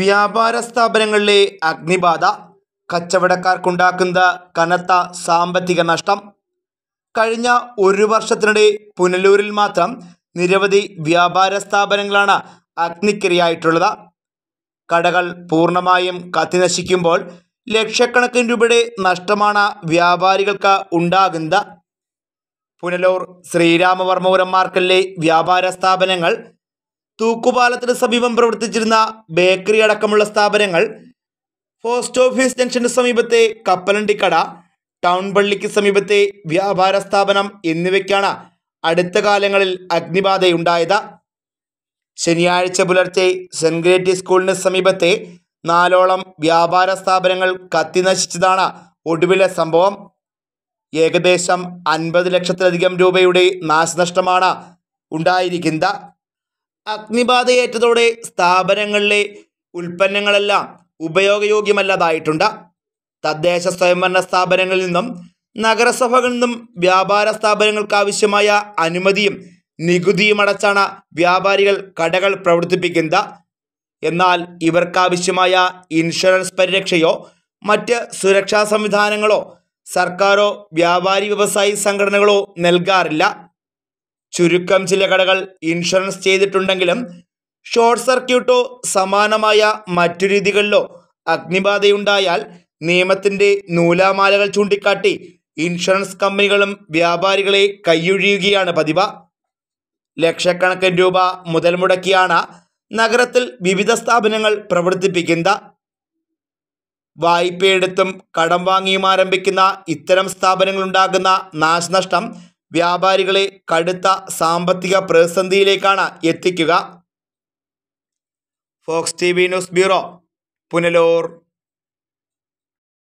വ്യാപാര സ്ഥാപനങ്ങളിലെ അഗ്നിബാധ കച്ചവടക്കാർക്കുണ്ടാക്കുന്ന കനത്ത സാമ്പത്തിക നഷ്ടം കഴിഞ്ഞ ഒരു വർഷത്തിനിടെ പുനലൂരിൽ മാത്രം നിരവധി വ്യാപാര സ്ഥാപനങ്ങളാണ് അഗ്നിക്കിരയായിട്ടുള്ളത് കടകൾ പൂർണ്ണമായും കത്തിനശിക്കുമ്പോൾ ലക്ഷക്കണക്കിന് രൂപയുടെ നഷ്ടമാണ് വ്യാപാരികൾക്ക് ഉണ്ടാകുന്നത് പുനലൂർ ശ്രീരാമവർമ്മപുരം മാർക്കലിലെ വ്യാപാര സ്ഥാപനങ്ങൾ തൂക്കുപാലത്തിന് സമീപം പ്രവർത്തിച്ചിരുന്ന ബേക്കറി അടക്കമുള്ള സ്ഥാപനങ്ങൾ പോസ്റ്റ് ഓഫീസ് ജംഗ്ഷന് സമീപത്തെ കപ്പലണ്ടിക്കട ടൗൺ പള്ളിക്ക് സമീപത്തെ വ്യാപാര സ്ഥാപനം എന്നിവയ്ക്കാണ് അടുത്ത കാലങ്ങളിൽ അഗ്നിബാധയുണ്ടായത് ശനിയാഴ്ച പുലർച്ചെ ഗ്രേറ്റി സ്കൂളിന് സമീപത്തെ നാലോളം വ്യാപാര സ്ഥാപനങ്ങൾ കത്തിനശിച്ചതാണ് ഒടുവിലെ സംഭവം ഏകദേശം അൻപത് ലക്ഷത്തിലധികം രൂപയുടെ നാശനഷ്ടമാണ് ഉണ്ടായിരിക്കുന്നത് അഗ്നിബാധയേറ്റതോടെ സ്ഥാപനങ്ങളിലെ ഉൽപ്പന്നങ്ങളെല്ലാം ഉപയോഗയോഗ്യമല്ലാതായിട്ടുണ്ട് തദ്ദേശ സ്വയംഭരണ സ്ഥാപനങ്ങളിൽ നിന്നും നഗരസഭകളിൽ നിന്നും വ്യാപാര സ്ഥാപനങ്ങൾക്ക് ആവശ്യമായ അനുമതിയും നികുതിയും അടച്ചാണ് വ്യാപാരികൾ കടകൾ പ്രവർത്തിപ്പിക്കുന്നത് എന്നാൽ ഇവർക്കാവശ്യമായ ഇൻഷുറൻസ് പരിരക്ഷയോ മറ്റ് സുരക്ഷാ സംവിധാനങ്ങളോ സർക്കാരോ വ്യാപാരി വ്യവസായി സംഘടനകളോ നൽകാറില്ല ചുരുക്കം ചില കടകൾ ഇൻഷുറൻസ് ചെയ്തിട്ടുണ്ടെങ്കിലും ഷോർട്ട് സർക്യൂട്ടോ സമാനമായ മറ്റു രീതികളിലോ അഗ്നിബാധയുണ്ടായാൽ നിയമത്തിൻ്റെ നൂലാമാലകൾ ചൂണ്ടിക്കാട്ടി ഇൻഷുറൻസ് കമ്പനികളും വ്യാപാരികളെ കൈയൊഴിയുകയാണ് പതിവ് ലക്ഷക്കണക്കിന് രൂപ മുതൽ മുടക്കിയാണ് നഗരത്തിൽ വിവിധ സ്ഥാപനങ്ങൾ പ്രവർത്തിപ്പിക്കുന്ന വായ്പയെടുത്തും കടം വാങ്ങിയും ആരംഭിക്കുന്ന ഇത്തരം സ്ഥാപനങ്ങളുണ്ടാകുന്ന നാശനഷ്ടം വ്യാപാരികളെ കടുത്ത സാമ്പത്തിക പ്രതിസന്ധിയിലേക്കാണ് എത്തിക്കുക Fox T V news bureau Punalur